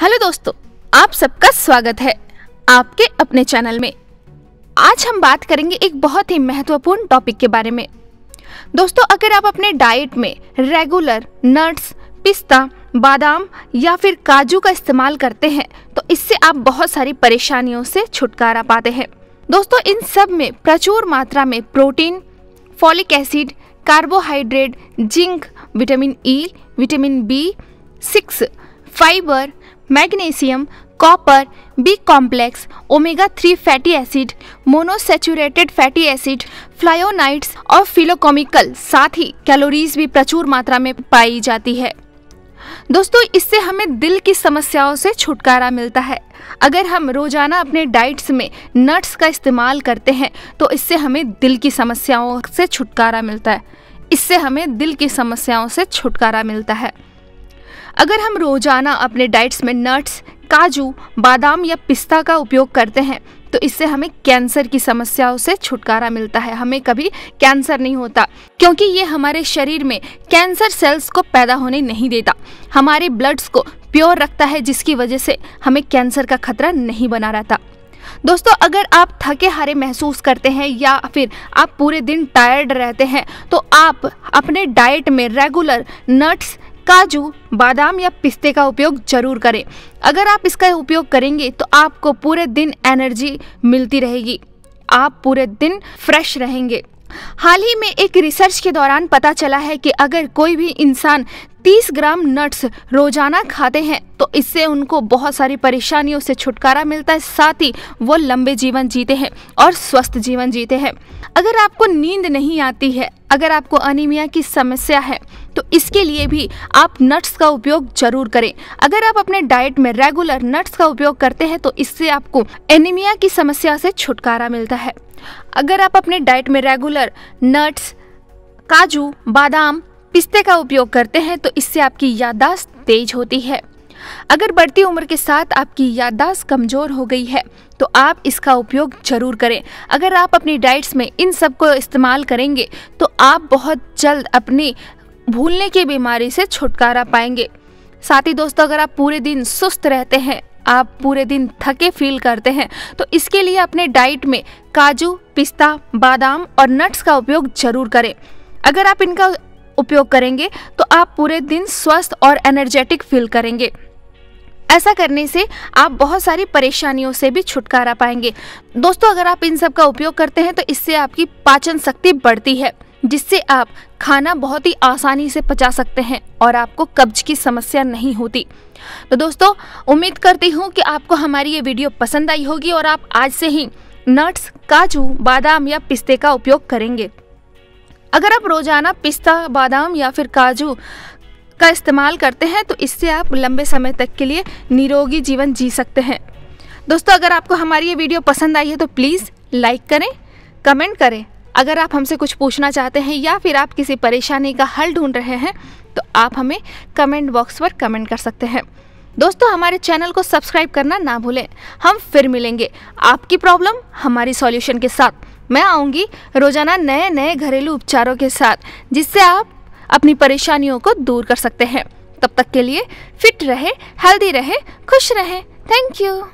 hello दोस्तों आप सबका स्वागत है आपके अपने चैनल में आज हम बात करेंगे एक बहुत ही महत्वपूर्ण टॉपिक के बारे में दोस्तों अगर आप अपने डाइट में रेगुलर नट्स पिस्ता बादाम या फिर काजू का इस्तेमाल करते हैं तो इससे आप बहुत सारी परेशानियों से छुटकारा पाते हैं दोस्तों इन सब में प्रचुर मात्रा में protein folic acid carbohydrate zinc vitamin E vitamin B six fibre magnesium copper B complex omega three fatty acid monounsaturated fatty acid flavonoids और फिलोकॉमिकल साथ ही कैलोरीज भी प्रचुर मात्रा में पाई जाती है दोस्तों इससे हमें दिल की समस्याओं से छुटकारा मिलता है अगर हम रोजाना अपने डाइट्स में नट्स का इस्तेमाल करते हैं तो इससे हमें दिल की समस्याओं से छुटकारा मिलता है इससे हमें दिल की समस्याओं से छुटकारा मिलता है अगर हम रोज़ाना अपने डाइट्स में नट्स काजू बादाम या पिस्ता का उपयोग करते हैं तो इससे हमें कैंसर की समस्याओं से छुटकारा मिलता है हमें कभी कैंसर नहीं होता क्योंकि ये हमारे शरीर में कैंसर सेल्स को पैदा होने नहीं देता हमारे ब्लड्स को प्योर रखता है जिसकी वजह से हमें कैंसर का खतरा नहीं बना रहता दोस्तों अगर आप थके हारे महसूस करते हैं या फिर आप पूरे दिन टायर्ड रहते हैं तो आप अपने डाइट में रेगुलर नट्स काजू बादाम या पिस्ते का उपयोग जरूर करें अगर आप इसका उपयोग करेंगे तो आपको पूरे दिन एनर्जी मिलती रहेगी आप पूरे दिन फ्रेश रहेंगे हाल ही में एक रिसर्च के दौरान पता चला है कि अगर कोई भी इंसान 30 ग्राम नट्स रोजाना खाते हैं तो इससे उनको बहुत सारी परेशानियों से छुटकारा मिलता है साथ ही वो लंबे जीवन जीते हैं और स्वस्थ जीवन जीते हैं अगर आपको नींद नहीं आती है अगर आपको अनिमिया की समस्या है इसके लिए भी आप नट्स का उपयोग जरूर करें अगर आप अपने डाइट में रेगुलर नट्स का उपयोग करते हैं तो इससे आपको एनीमिया की समस्या से छुटकारा मिलता है अगर आप अपने डाइट में रेगुलर नट्स काजू बादाम पिस्ते का उपयोग करते हैं तो इससे आपकी याददाश्त तेज होती है अगर बढ़ती उम्र के साथ आपकी याददाश्त कमज़ोर हो गई है तो आप इसका उपयोग जरूर करें अगर आप अपनी डाइट्स में इन सब को इस्तेमाल करेंगे तो आप बहुत जल्द अपनी भूलने की बीमारी से छुटकारा पाएंगे साथ ही दोस्तों अगर आप पूरे दिन सुस्त रहते हैं आप पूरे दिन थके फील करते हैं तो इसके लिए अपने डाइट में काजू पिस्ता बादाम और नट्स का उपयोग जरूर करें अगर आप इनका उपयोग करेंगे तो आप पूरे दिन स्वस्थ और एनर्जेटिक फील करेंगे ऐसा करने से आप बहुत सारी परेशानियों से भी छुटकारा पाएंगे दोस्तों अगर आप इन सब का उपयोग करते हैं तो इससे आपकी पाचन शक्ति बढ़ती है जिससे आप खाना बहुत ही आसानी से पचा सकते हैं और आपको कब्ज की समस्या नहीं होती तो दोस्तों उम्मीद करती हूँ कि आपको हमारी ये वीडियो पसंद आई होगी और आप आज से ही नट्स काजू बादाम या पिस्ते का उपयोग करेंगे अगर आप रोज़ाना पिस्ता बादाम या फिर काजू का इस्तेमाल करते हैं तो इससे आप लंबे समय तक के लिए निरोगी जीवन जी सकते हैं दोस्तों अगर आपको हमारी ये वीडियो पसंद आई है तो प्लीज़ लाइक करें कमेंट करें अगर आप हमसे कुछ पूछना चाहते हैं या फिर आप किसी परेशानी का हल ढूंढ रहे हैं तो आप हमें कमेंट बॉक्स पर कमेंट कर सकते हैं दोस्तों हमारे चैनल को सब्सक्राइब करना ना भूलें हम फिर मिलेंगे आपकी प्रॉब्लम हमारी सॉल्यूशन के साथ मैं आऊँगी रोज़ाना नए नए घरेलू उपचारों के साथ जिससे आप अपनी परेशानियों को दूर कर सकते हैं तब तक के लिए फिट रहे हेल्दी रहे खुश रहे थैंक यू